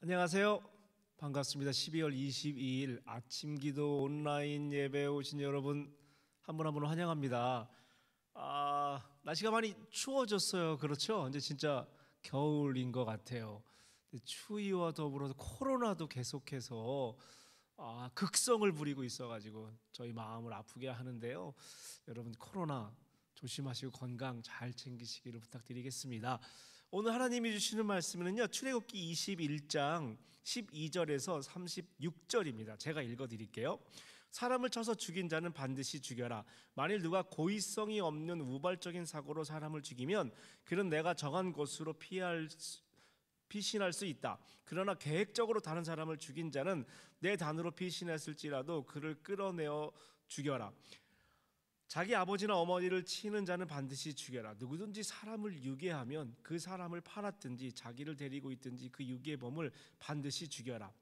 안녕하세요. 반갑습니다. 12월 22일 아침 기도 온라인 예배에 오신 여러분 한 분 한 분 환영합니다. 아, 날씨가 많이 추워졌어요. 그렇죠? 이제 진짜 겨울인 것 같아요. 추위와 더불어서 코로나도 계속해서 아, 극성을 부리고 있어가지고 저희 마음을 아프게 하는데요. 여러분 코로나 조심하시고 건강 잘 챙기시기를 부탁드리겠습니다. 오늘 하나님이 주시는 말씀은요 출애굽기 21장 12절에서 36절입니다. 제가 읽어드릴게요. 사람을 쳐서 죽인 자는 반드시 죽여라. 만일 누가 고의성이 없는 우발적인 사고로 사람을 죽이면 그는 내가 정한 곳으로 피할 수, 피신할 수 있다. 그러나 계획적으로 다른 사람을 죽인 자는 내 단으로 피신했을지라도 그를 끌어내어 죽여라. 자기 아버지나 어머니를 치는 자는 반드시 죽여라. 누구든지 사람을 유괴하면 그 사람을 팔았든지 자기를 데리고 있든지 그 유괴범을 반드시 죽여라.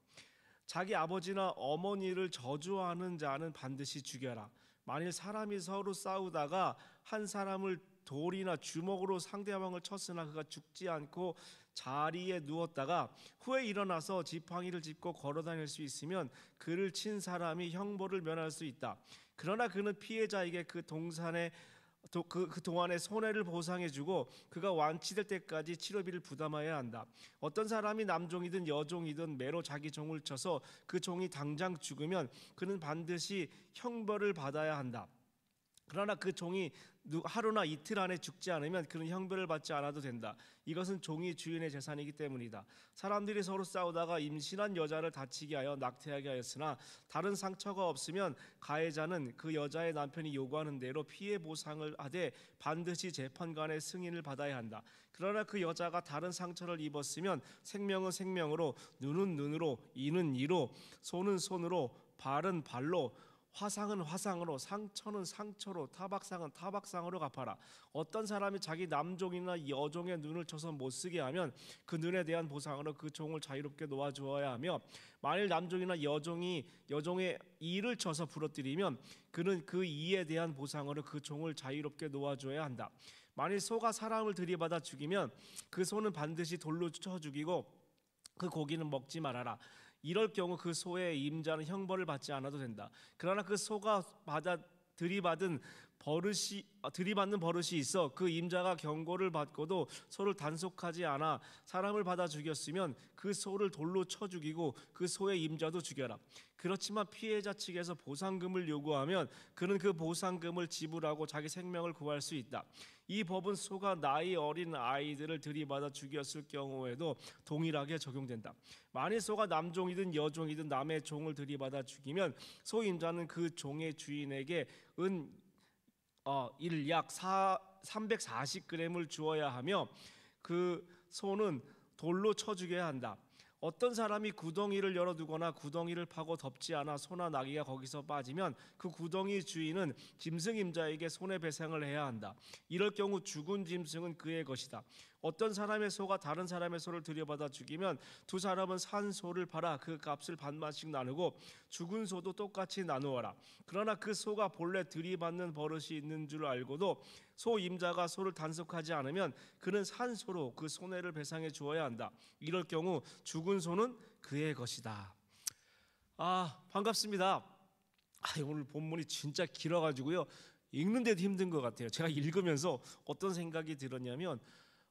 자기 아버지나 어머니를 저주하는 자는 반드시 죽여라. 만일 사람이 서로 싸우다가 한 사람을 돌이나 주먹으로 상대방을 쳤으나 그가 죽지 않고 자리에 누웠다가 후에 일어나서 지팡이를 짚고 걸어 다닐 수 있으면 그를 친 사람이 형벌을 면할 수 있다. 그러나 그는 피해자에게 그 동산에 그, 그 동안의 손해를 보상해주고 그가 완치될 때까지 치료비를 부담해야 한다. 어떤 사람이 남종이든 여종이든 매로 자기 종을 쳐서 그 종이 당장 죽으면 그는 반드시 형벌을 받아야 한다. 그러나 그 종이 하루나 이틀 안에 죽지 않으면 그런 형벌을 받지 않아도 된다. 이것은 종이 주인의 재산이기 때문이다. 사람들이 서로 싸우다가 임신한 여자를 다치게 하여 낙태하게 하였으나 다른 상처가 없으면 가해자는 그 여자의 남편이 요구하는 대로 피해 보상을 하되 반드시 재판관의 승인을 받아야 한다. 그러나 그 여자가 다른 상처를 입었으면 생명은 생명으로 눈은 눈으로 이는 이로 손은 손으로 발은 발로 화상은 화상으로 상처는 상처로 타박상은 타박상으로 갚아라. 어떤 사람이 자기 남종이나 여종의 눈을 쳐서 못 쓰게 하면 그 눈에 대한 보상으로 그 종을 자유롭게 놓아 주어야 하며 만일 남종이나 여종이 여종의 이를 쳐서 부러뜨리면 그는 그 이에 대한 보상으로 그 종을 자유롭게 놓아 줘야 한다. 만일 소가 사람을 들이받아 죽이면 그 소는 반드시 돌로 쳐 죽이고 그 고기는 먹지 말아라. 이럴 경우 그 소의 임자는 형벌을 받지 않아도 된다. 그러나 그 소가 받아 들이받은 버릇이 아, 들이받는 버릇이 있어 그 임자가 경고를 받고도 소를 단속하지 않아 사람을 받아 죽였으면 그 소를 돌로 쳐 죽이고 그 소의 임자도 죽여라. 그렇지만 피해자 측에서 보상금을 요구하면 그는 그 보상금을 지불하고 자기 생명을 구할 수 있다. 이 법은 소가 나이 어린 아이들을 들이받아 죽였을 경우에도 동일하게 적용된다. 만일 소가 남종이든 여종이든 남의 종을 들이받아 죽이면 소 임자는 그 종의 주인에게 은 어, 이약 4, 340g을 주어야 하며 그 소는 돌로 쳐주게 한다. 어떤 사람이 구덩이를 열어두거나 구덩이를 파고 덮지 않아 소나 나귀가 거기서 빠지면 그 구덩이 주인은 짐승임자에게 손해배상을 해야 한다. 이럴 경우 죽은 짐승은 그의 것이다. 어떤 사람의 소가 다른 사람의 소를 들여받아 죽이면 두 사람은 산 소를 팔아 그 값을 반반씩 나누고 죽은 소도 똑같이 나누어라. 그러나 그 소가 본래 들이받는 버릇이 있는 줄 알고도 소 임자가 소를 단속하지 않으면 그는 산 소로 그 손해를 배상해 주어야 한다. 이럴 경우 죽은 소는 그의 것이다. 아 반갑습니다. 아, 오늘 본문이 진짜 길어가지고요 읽는데도 힘든 것 같아요. 제가 읽으면서 어떤 생각이 들었냐면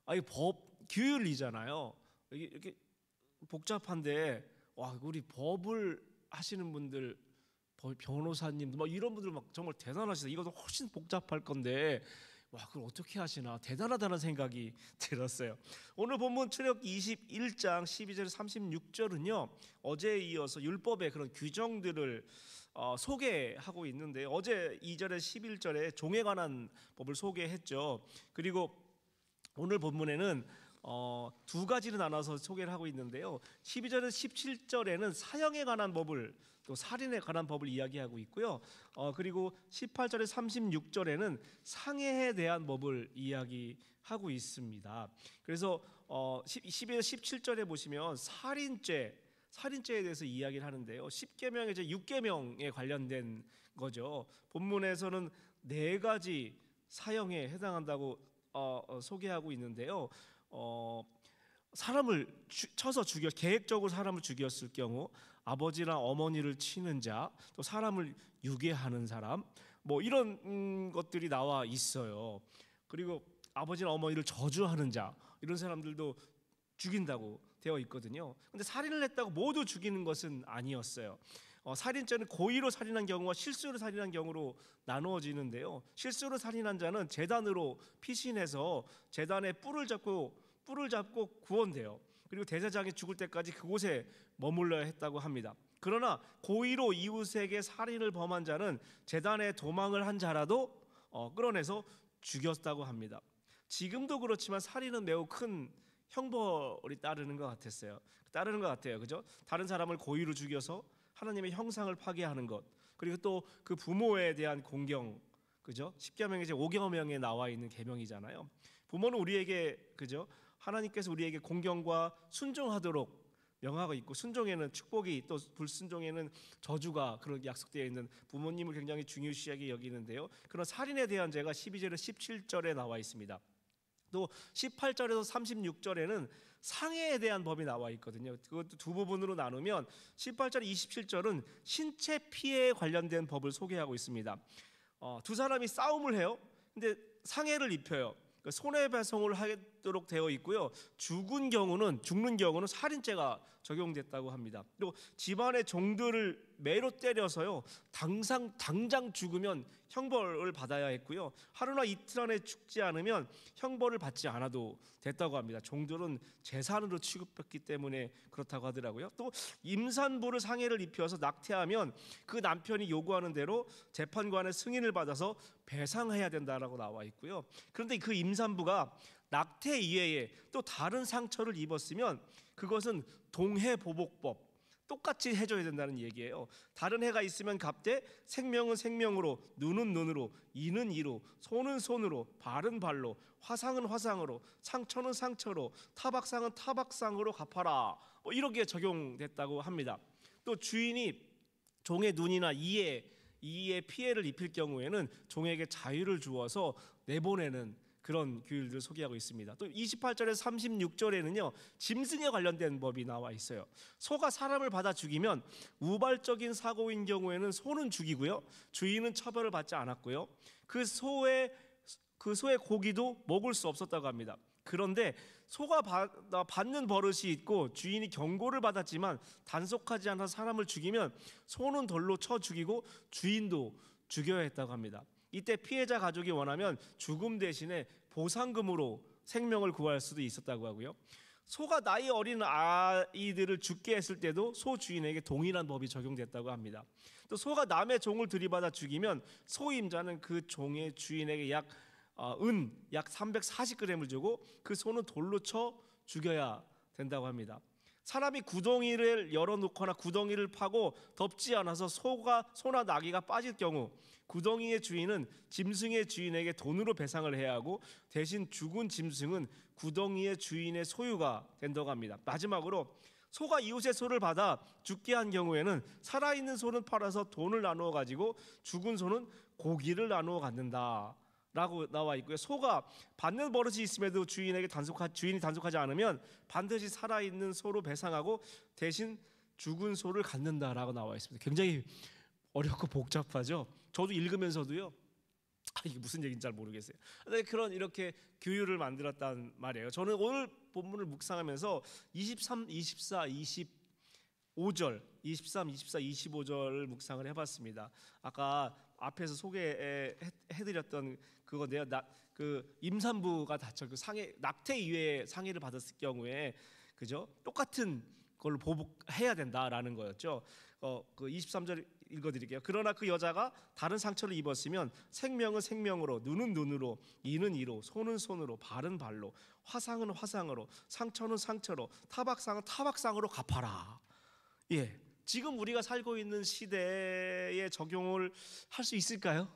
아이 법 규율이잖아요. 이렇게 복잡한데 와 우리 법을 하시는 분들 변호사님도 막 이런 분들 막 정말 대단하시다. 이것도 훨씬 복잡할 건데 와, 그걸 어떻게 하시나 대단하다는 생각이 들었어요. 오늘 본문 출력 21장 12절 36절은요. 어제에 이어서 율법의 그런 규정들을 어, 소개하고 있는데 어제 2절에 11절에 종에 관한 법을 소개했죠. 그리고 오늘 본문에는 어, 두 가지로 나눠서 소개를 하고 있는데요. 12절에 17절에는 사형에 관한 법을 또 살인에 관한 법을 이야기하고 있고요. 어, 그리고 18절에 36절에는 상해에 대한 법을 이야기하고 있습니다. 그래서 어, 11, 17절에 보시면 살인죄 살인죄에 대해서 이야기를 하는데요. 1 0계명 이제 6계명에 관련된 거죠. 본문에서는 네 가지 사형에 해당한다고 어, 어, 소개하고 있는데요. 어, 사람을 쳐서 죽여 계획적으로 사람을 죽였을 경우 아버지나 어머니를 치는 자, 또 사람을 유괴하는 사람, 뭐 이런 음, 것들이 나와 있어요. 그리고 아버지나 어머니를 저주하는 자, 이런 사람들도 죽인다고 되어 있거든요. 근데 살인을 했다고 모두 죽는 것은 아니었어요. 어, 살인죄는 고의로 살인한 경우와 실수로 살인한 경우로 나누어지는데요. 실수로 살인한 자는 재단으로 피신해서 재단에 뿔을 잡고 뿔을 잡고 구원돼요. 그리고 대제장이 죽을 때까지 그곳에 머물러야 했다고 합니다. 그러나 고의로 이웃에게 살인을 범한 자는 재단에 도망을 한 자라도 어, 끌어내서 죽였다고 합니다. 지금도 그렇지만 살인은 매우 큰 형벌이 따르는 것 같았어요. 따르는 것 같아요. 그죠? 다른 사람을 고의로 죽여서 하나님의 형상을 파괴하는 것. 그리고 또 그 부모에 대한 공경. 그죠? 십계명의 제 5계명에 나와 있는 계명이잖아요. 부모는 우리에게 그죠? 하나님께서 우리에게 공경과 순종하도록 명화가 있고 순종에는 축복이 또 불순종에는 저주가 그런 약속되어 있는 부모님을 굉장히 중요시하게 여기는데요. 그런 살인에 대한 죄가 12절에 17절에 나와 있습니다. 또 18절에서 36절에는 상해에 대한 법이 나와 있거든요. 그것도 두 부분으로 나누면 18절 27절은 신체 피해에 관련된 법을 소개하고 있습니다. 어, 두 사람이 싸움을 해요. 근데 상해를 입혀요. 그러니까 손해배송을 하게 있도록 되어 있고요. 죽은 경우는 죽는 경우는 살인죄가 적용됐다고 합니다. 그리고 집안의 종들을 매로 때려서요. 당상 당장 죽으면 형벌을 받아야 했고요. 하루나 이틀 안에 죽지 않으면 형벌을 받지 않아도 됐다고 합니다. 종들은 재산으로 취급했기 때문에 그렇다고 하더라고요. 또 임산부를 상해를 입혀서 낙태하면 그 남편이 요구하는 대로 재판관의 승인을 받아서 배상해야 된다라고 나와 있고요. 그런데 그 임산부가 낙태 이외에 또 다른 상처를 입었으면 그것은 동해보복법 똑같이 해줘야 된다는 얘기예요. 다른 해가 있으면 갑대, 생명은 생명으로, 눈은 눈으로, 이는 이로, 손은 손으로, 발은 발로, 화상은 화상으로, 상처는 상처로, 타박상은 타박상으로 갚아라. 뭐 이렇게 적용됐다고 합니다. 또 주인이 종의 눈이나 이에 이에 피해를 입힐 경우에는 종에게 자유를 주어서 내보내는 그런 규율들을 소개하고 있습니다. 또 28절에서 36절에는요. 짐승에 관련된 법이 나와 있어요. 소가 사람을 받아 죽이면 우발적인 사고인 경우에는 소는 죽이고요. 주인은 처벌을 받지 않았고요. 그 소의 그 소의 고기도 먹을 수 없었다고 합니다. 그런데 소가 받, 는 버릇이 있고 주인이 경고를 받았지만 단속하지 않아 사람을 죽이면 소는 덜로 쳐 죽이고 주인도 죽여야 했다고 합니다. 이때 피해자 가족이 원하면 죽음 대신에 보상금으로 생명을 구할 수도 있었다고 하고요. 소가 나이 어린 아이들을 죽게 했을 때도 소 주인에게 동일한 법이 적용됐다고 합니다. 또 소가 남의 종을 들이받아 죽이면 소임자는 그 종의 주인에게 약 어, 은약 340g을 주고 그 소는 돌로 쳐 죽여야 된다고 합니다. 사람이 구덩이를 열어놓거나 구덩이를 파고 덥지 않아서 소가 소나 나귀가 빠질 경우 구덩이의 주인은 짐승의 주인에게 돈으로 배상을 해야 하고 대신 죽은 짐승은 구덩이의 주인의 소유가 된다고 합니다. 마지막으로 소가 이웃의 소를 받아 죽게 한 경우에는 살아있는 소는 팔아서 돈을 나누어 가지고 죽은 소는 고기를 나누어 갖는다. 라고 나와 있고요. 소가 받는 버릇이 있음에도 주인에게 단속하, 주인이 단속하지 않으면 반드시 살아있는 소로 배상하고 대신 죽은 소를 갖는다라고 나와 있습니다. 굉장히 어렵고 복잡하죠. 저도 읽으면서도요. 아, 이게 무슨 얘기인지 잘 모르겠어요. 근데 그런 이렇게 규율을 만들었단 말이에요. 저는 오늘 본문을 묵상하면서 23, 24, 25절, 23, 24, 25절을 묵상을 해봤습니다. 아까 앞에서 소개해드렸던 그거 내가 나, 그 임산부가 다쳐 그 상해 낙태 이외에 상해를 받았을 경우에 그죠 똑같은 걸로 보복해야 된다라는 거였죠. 어, 그 23절 읽어드릴게요. 그러나 그 여자가 다른 상처를 입었으면 생명은 생명으로, 눈은 눈으로, 이는 이로, 손은 손으로, 발은 발로, 화상은 화상으로, 상처는 상처로, 타박상은 타박상으로 갚아라. 예, 지금 우리가 살고 있는 시대에 적용을 할 수 있을까요?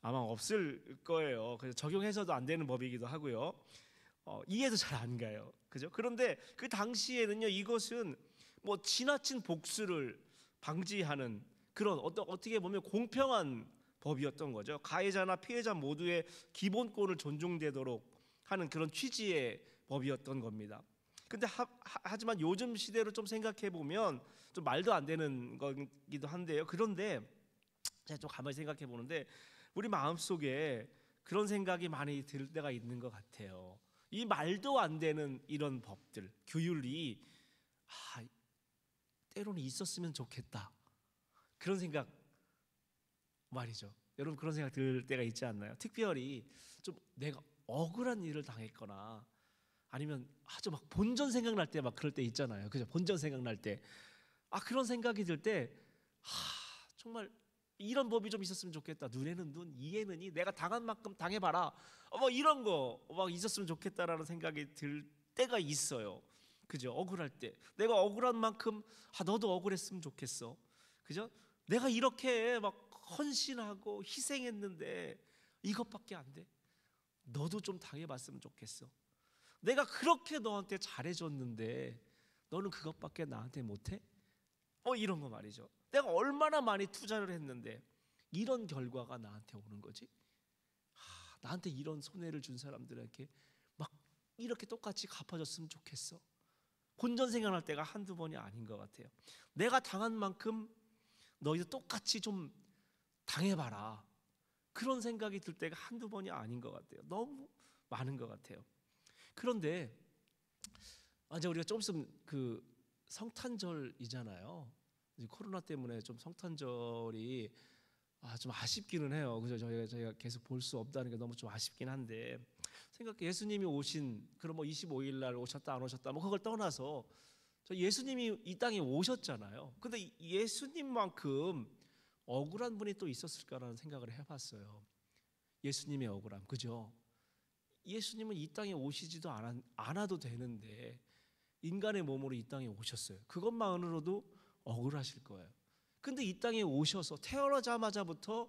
아마 없을 거예요. 그래서 적용해서도 안 되는 법이기도 하고요. 어, 이해도 잘 안 가요. 그죠? 그런데 그 당시에는요, 이것은 뭐 지나친 복수를 방지하는 그런 어떤 어떻게 보면 공평한 법이었던 거죠. 가해자나 피해자 모두의 기본권을 존중되도록 하는 그런 취지의 법이었던 겁니다. 근데 하, 하지만 요즘 시대로 좀 생각해 보면 좀 말도 안 되는 거기도 한데요. 그런데 제가 좀 가만히 생각해 보는데 우리 마음 속에 그런 생각이 많이 들 때가 있는 것 같아요. 이 말도 안 되는 이런 법들, 규율이 아, 때로는 있었으면 좋겠다. 그런 생각 말이죠. 여러분 그런 생각 들 때가 있지 않나요? 특별히 좀 내가 억울한 일을 당했거나 아니면 아주 막 본전 생각날 때 막 그럴 때 있잖아요. 그죠? 본전 생각날 때. 아, 그런 생각이 들 때, 하, 정말 이런 법이 좀 있었으면 좋겠다. 눈에는 눈, 이에는 이. 내가 당한 만큼 당해봐라. 어, 뭐 이런 거 막 있었으면 좋겠다라는 생각이 들 때가 있어요. 그죠? 억울할 때. 내가 억울한 만큼, 아, 너도 억울했으면 좋겠어. 그죠? 내가 이렇게 막 헌신하고 희생했는데 이것밖에 안 돼. 너도 좀 당해봤으면 좋겠어. 내가 그렇게 너한테 잘해줬는데 너는 그것밖에 나한테 못해? 어 이런 거 말이죠. 내가 얼마나 많이 투자를 했는데 이런 결과가 나한테 오는 거지? 하, 나한테 이런 손해를 준 사람들에게 막 이렇게 똑같이 갚아줬으면 좋겠어. 혼전 생각할 때가 한두 번이 아닌 것 같아요. 내가 당한 만큼 너희도 똑같이 좀 당해봐라. 그런 생각이 들 때가 한두 번이 아닌 것 같아요. 너무 많은 것 같아요. 그런데 아, 이제 우리가 조금 있으면 그 성탄절이잖아요. 코로나 때문에 좀 성탄절이 아, 좀 아쉽기는 해요. 그죠? 저희가 저희가 계속 볼 수 없다는 게 너무 좀 아쉽긴 한데 생각 예수님이 오신 그런 뭐 25일 날 오셨다 안 오셨다 뭐 그걸 떠나서 저 예수님이 이 땅에 오셨잖아요. 근데 예수님만큼 억울한 분이 또 있었을까라는 생각을 해봤어요. 예수님의 억울함, 그죠? 예수님은 이 땅에 오시지도 않아도 되는데 인간의 몸으로 이 땅에 오셨어요. 그것만으로도 억울하실 거예요. 근데 이 땅에 오셔서 태어나자마자부터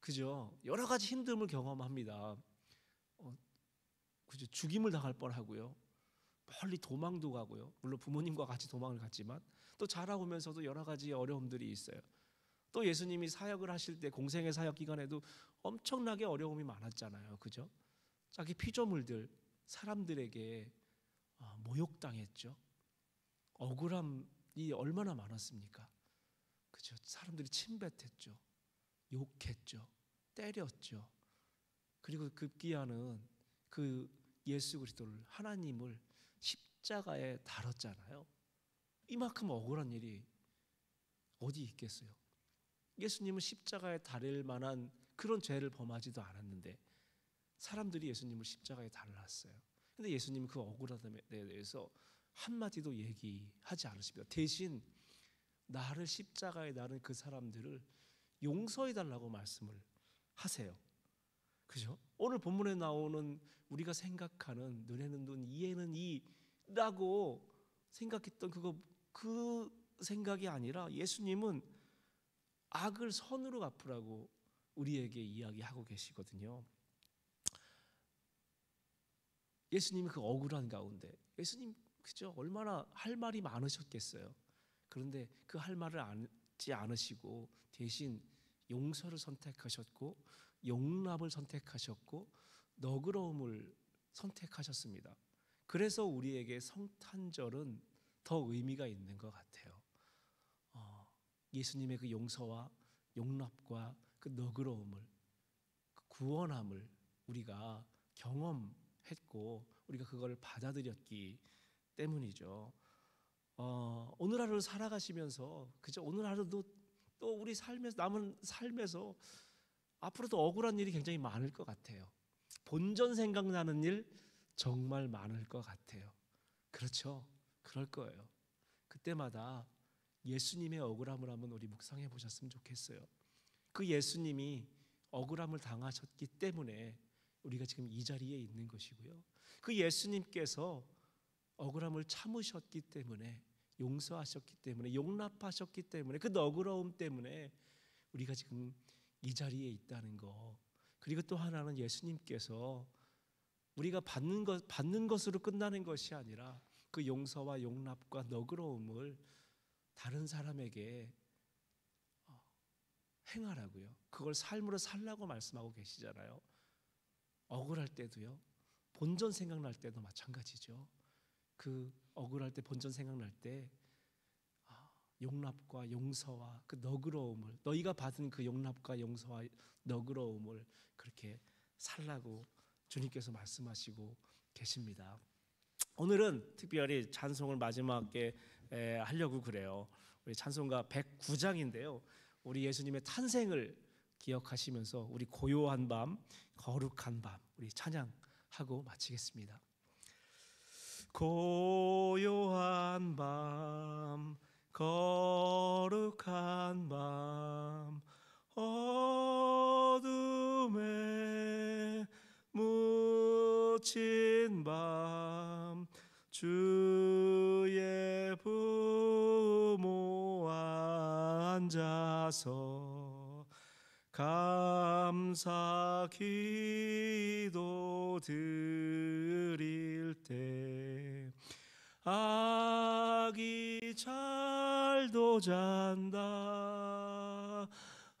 그죠 여러 가지 힘듦을 경험합니다. 어, 그죠 죽임을 당할 뻔하고요. 멀리 도망도 가고요. 물론 부모님과 같이 도망을 갔지만 또 자라오면서도 여러 가지 어려움들이 있어요. 또 예수님이 사역을 하실 때 공생의 사역 기간에도 엄청나게 어려움이 많았잖아요. 그죠? 자기 피조물들 사람들에게 아, 모욕당했죠. 억울함이 얼마나 많았습니까? 그죠? 사람들이 침뱉했죠. 욕했죠. 때렸죠. 그리고 급기야는 그 예수 그리스도를 하나님을 십자가에 달았잖아요. 이만큼 억울한 일이 어디 있겠어요? 예수님은 십자가에 달을 만한 그런 죄를 범하지도 않았는데 사람들이 예수님을 십자가에 달랐어요. 근데 예수님은 그 억울함에 대해서 한마디도 얘기하지 않으십니다. 대신 나를 십자가에 나른 그 사람들을 용서해 달라고 말씀을 하세요. 그죠? 오늘 본문에 나오는 우리가 생각하는 눈에는 눈, 이에는 이라고 생각했던 그거 그 생각이 아니라 예수님은 악을 선으로 갚으라고 우리에게 이야기하고 계시거든요. 예수님이 그 억울한 가운데 예수님 그죠 얼마나 할 말이 많으셨겠어요. 그런데 그 할 말을 안지 않으시고 대신 용서를 선택하셨고 용납을 선택하셨고 너그러움을 선택하셨습니다. 그래서 우리에게 성탄절은 더 의미가 있는 것 같아요. 어, 예수님의 그 용서와 용납과 그 너그러움을 그 구원함을 우리가 경험 했고 우리가 그걸 받아들였기 때문이죠. 어, 오늘 하루를 살아가시면서 그저 오늘 하루도 또 우리 삶에서 남은 삶에서 앞으로도 억울한 일이 굉장히 많을 것 같아요. 본전 생각나는 일 정말 많을 것 같아요. 그렇죠? 그럴 거예요. 그때마다 예수님의 억울함을 한번 우리 묵상해 보셨으면 좋겠어요. 그 예수님이 억울함을 당하셨기 때문에 우리가 지금 이 자리에 있는 것이고요. 그 예수님께서 억울함을 참으셨기 때문에 용서하셨기 때문에 용납하셨기 때문에 그 너그러움 때문에 우리가 지금 이 자리에 있다는 거. 그리고 또 하나는 예수님께서 우리가 받는 것 받는 것으로 끝나는 것이 아니라 그 용서와 용납과 너그러움을 다른 사람에게 어, 행하라고요. 그걸 삶으로 살라고 말씀하고 계시잖아요. 억울할 때도요. 본전 생각날 때도 마찬가지죠. 그 억울할 때 본전 생각날 때 아, 용납과 용서와 그 너그러움을 너희가 받은 그 용납과 용서와 너그러움을 그렇게 살라고 주님께서 말씀하시고 계십니다. 오늘은 특별히 찬송을 마지막에 하려고 그래요. 우리 찬송가 109장인데요. 우리 예수님의 탄생을 기억하시면서 우리 고요한 밤, 거룩한 밤, 우리 찬양하고 마치겠습니다. 고요한 밤, 거룩한 밤, 어둠에 묻힌 밤, 주의 부모 앉아서 감사 기도 드릴 때 아기 잘도 잔다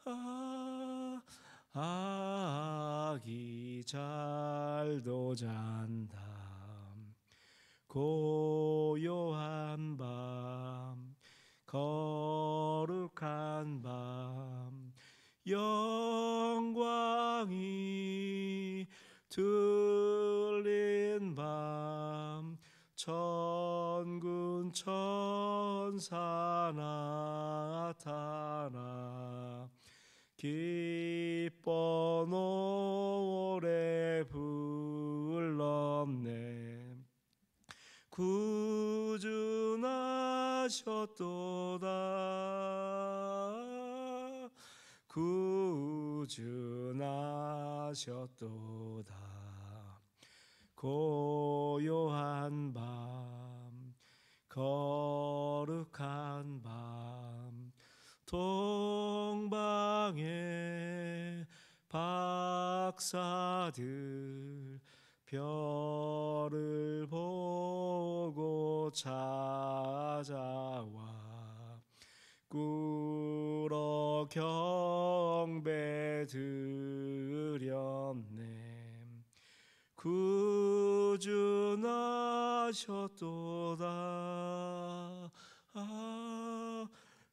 아, 아기 잘도 잔다 고요한 밤 거룩한 밤 영광이 들린 밤 천군 천사 나타나 기뻐 노래 불렀네 구주 나셨도다 구준하셨도다 고요한 밤 거룩한 밤 동방의 박사들 별을 보고 찾아와 꾸러 겨 드렸네 구주 나셨도다 아,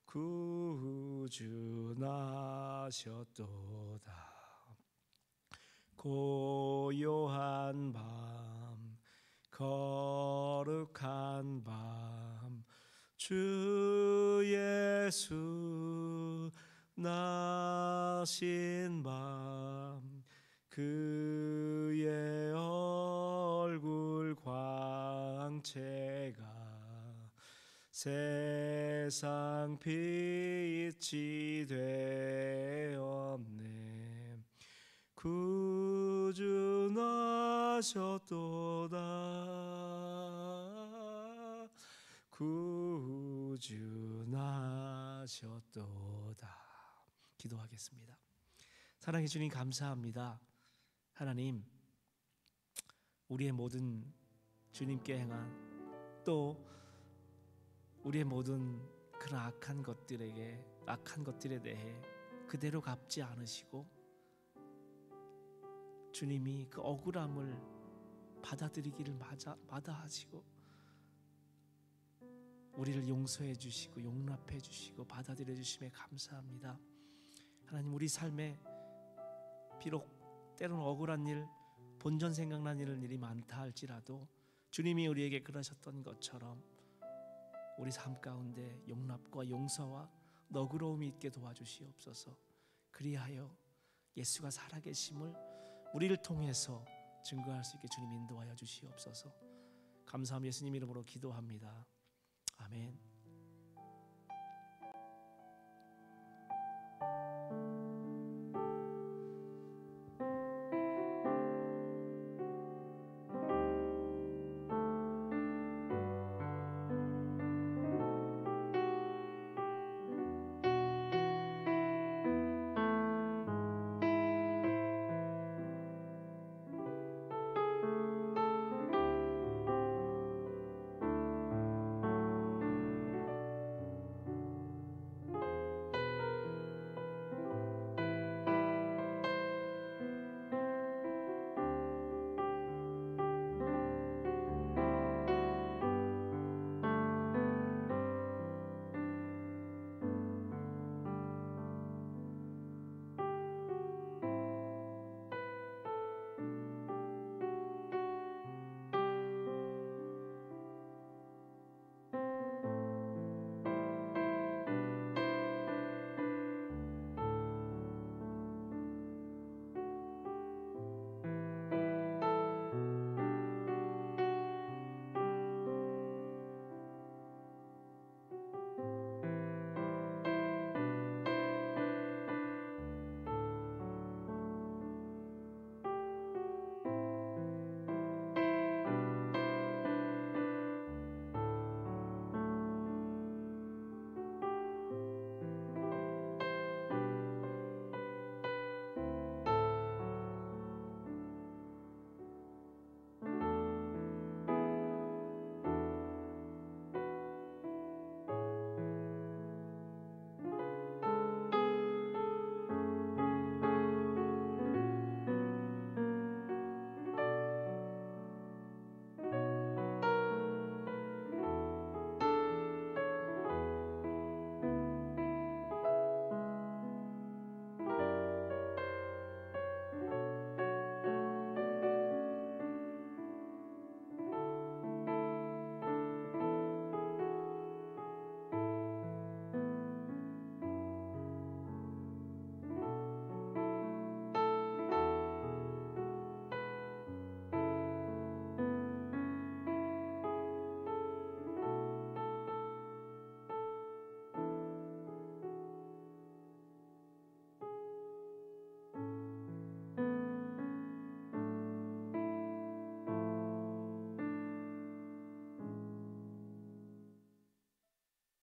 구주 나셨도다 고요한 밤 거룩한 밤 주 예수 나신 그의 얼굴 광채가 세상 빛이 되었네 구주 나셨도다 구주 나셨도다 기도하겠습니다 사랑해 주님 감사합니다 하나님 우리의 모든 주님께 행한 또 우리의 모든 그런 악한 것들에게 악한 것들에 대해 그대로 갚지 않으시고 주님이 그 억울함을 받아들이기를 맞 마다하시고 우리를 용서해 주시고 용납해 주시고 받아들여 주심에 감사합니다. 하나님 우리 삶에 비록 때로는 억울한 일, 본전 생각나는 일이 많다 할지라도 주님이 우리에게 그러셨던 것처럼 우리 삶 가운데 용납과 용서와 너그러움이 있게 도와주시옵소서. 그리하여 예수가 살아계심을 우리를 통해서 증거할 수 있게 주님 인도하여 주시옵소서. 감사함 예수님 이름으로 기도합니다. 아멘.